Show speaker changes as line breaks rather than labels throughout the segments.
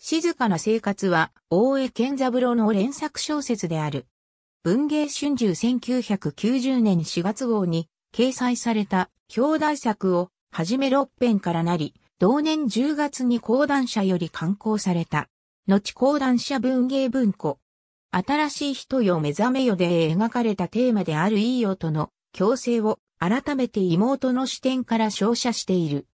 静かな生活は、大江健三郎の連作小説である。文芸春秋1990年4月号に掲載された兄弟作をはじめ六編からなり、同年10月に講談社より刊行された。後講談社文芸文庫。新しい人よ目覚めよで描かれたテーマであるいいよとの共生を改めて妹の視点から照射している。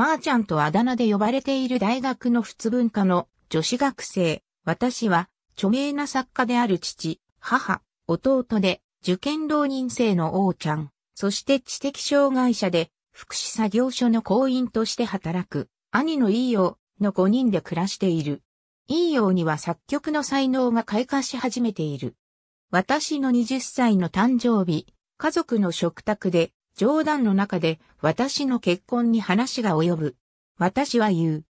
マーちゃんとあだ名で呼ばれている大学の仏文科の女子学生。私は、著名な作家である父、母、弟で、受験浪人生の王ちゃん、そして知的障害者で、福祉作業所の行員として働く、兄のイーヨーの5人で暮らしている。イーヨーには作曲の才能が開花し始めている。私の20歳の誕生日、家族の食卓で、冗談の中で私の結婚に話が及ぶ。私は言う。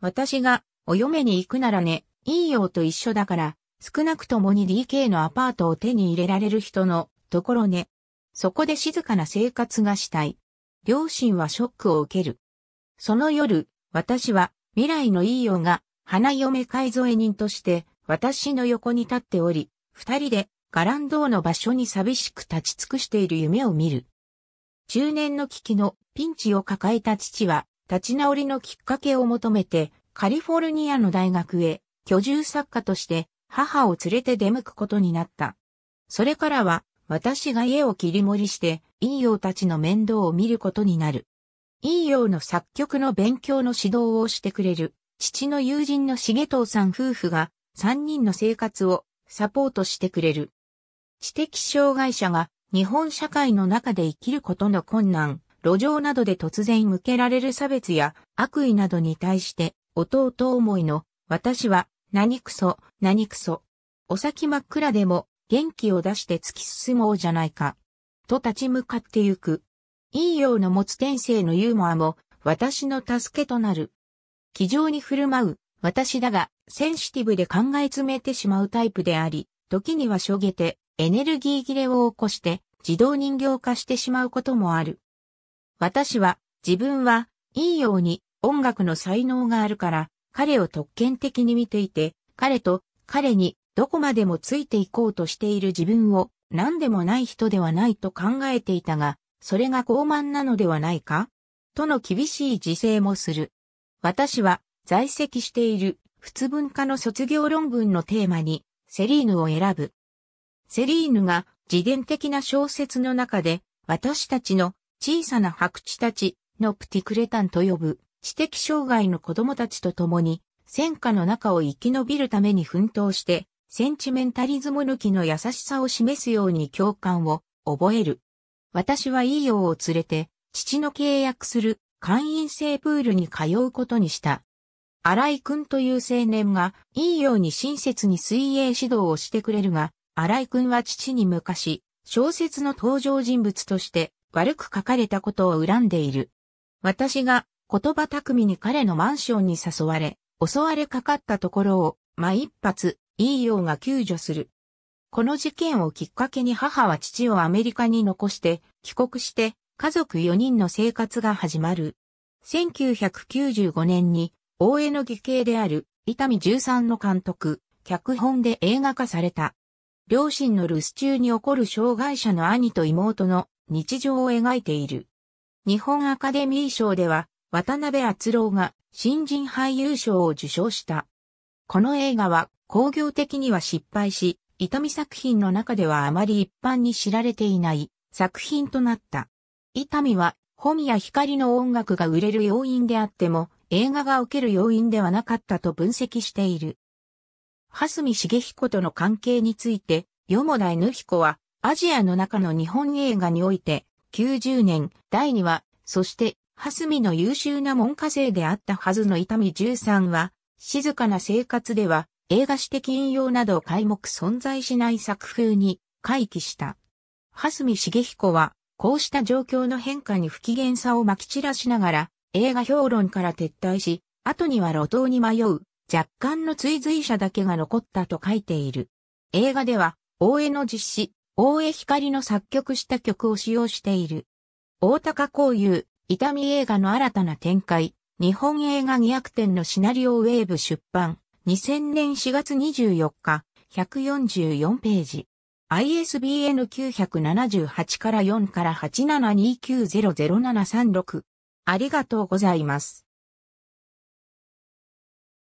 私がお嫁に行くならね、いいよと一緒だから、少なくともに d k のアパートを手に入れられる人のところね。そこで静かな生活がしたい。両親はショックを受ける。その夜、私は未来のいいよが花嫁添え人として私の横に立っており、二人でガランドーの場所に寂しく立ち尽くしている夢を見る。中年の危機のピンチを抱えた父は、立ち直りのきっかけを求めて、カリフォルニアの大学へ居住作家として母を連れて出向くことになった。それからは私が家を切り盛りして陰陽たちの面倒を見ることになる。陰陽の作曲の勉強の指導をしてくれる父の友人の重藤さん夫婦が3人の生活をサポートしてくれる。知的障害者が日本社会の中で生きることの困難、路上などで突然向けられる差別や悪意などに対して、弟思いの、私は、何クソ、何クソ。お先真っ暗でも、元気を出して突き進もうじゃないか。と立ち向かってゆく。陰陽の持つ天性のユーモアも、私の助けとなる。気丈に振る舞う、私だが、センシティブで考え詰めてしまうタイプであり、時にはしょげて、エネルギー切れを起こして、自動人形化してしまうこともある。私は、自分は、いいように音楽の才能があるから、彼を特権的に見ていて、彼と彼にどこまでもついていこうとしている自分を何でもない人ではないと考えていたが、それが傲慢なのではないかとの厳しい自制もする。私は在籍している仏文化の卒業論文のテーマにセリーヌを選ぶ。セリーヌが自伝的な小説の中で、私たちの小さな白痴たちのプティクレタンと呼ぶ知的障害の子供たちと共に戦火の中を生き延びるために奮闘してセンチメンタリズム抜きの優しさを示すように共感を覚える。私はいいようを連れて父の契約する会員制プールに通うことにした。荒井くんという青年がいいように親切に水泳指導をしてくれるが荒井くんは父に昔、小説の登場人物として悪く書かれたことを恨んでいる。私が言葉巧みに彼のマンションに誘われ、襲われかかったところを、ま一発、いいようが救助する。この事件をきっかけに母は父をアメリカに残して、帰国して、家族4人の生活が始まる。1995年に、大江の義兄である、伊丹13の監督、脚本で映画化された。両親の留守中に起こる障害者の兄と妹の日常を描いている。日本アカデミー賞では、渡辺篤郎が新人俳優賞を受賞した。この映画は工業的には失敗し、痛み作品の中ではあまり一般に知られていない作品となった。痛みは、本や光の音楽が売れる要因であっても、映画が受ける要因ではなかったと分析している。蓮見茂彦との関係について、よもだヒコは、アジアの中の日本映画において、90年、第2話、そして、蓮見の優秀な門下生であったはずの伊丹13は、静かな生活では、映画史的引用など解目存在しない作風に回帰した。蓮見茂彦は、こうした状況の変化に不機嫌さをまき散らしながら、映画評論から撤退し、後には路頭に迷う、若干の追随者だけが残ったと書いている。映画では、大江の実施、大江光の作曲した曲を使用している。大高公有、伊丹映画の新たな展開、日本映画200点のシナリオウェーブ出版、2000年4月24日、144ページ。ISBN 978から4から872900736。ありがとうございます。